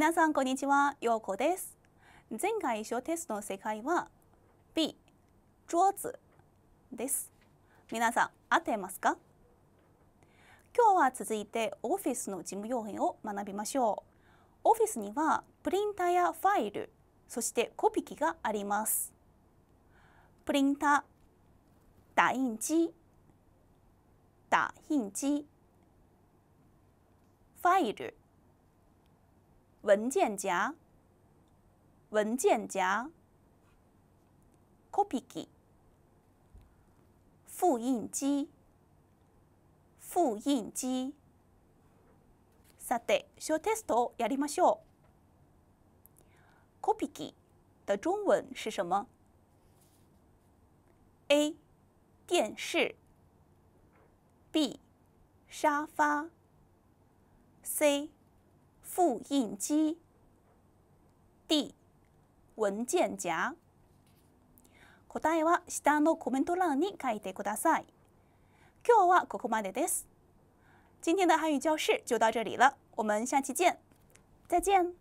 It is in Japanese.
皆さんこんにちは、ようこです。前回小テストの世界は B、桌子です。皆さん合ってますか今日は続いてオフィスの事務用品を学びましょう。オフィスにはプリンターやファイル、そしてコピー機があります。プリンター、打印機、打印機、ファイル、文件夹，文件夹，copier，复印机，复印机。さて、小テストをやりましょう。copier 的中文是什么？A. 电视，B. 沙发，C. 复印机。D 文件夹。答えは下のコメント欄に書いてください。今日はここまでです。今天的韩语教室就到这里了，我们下期见，再见。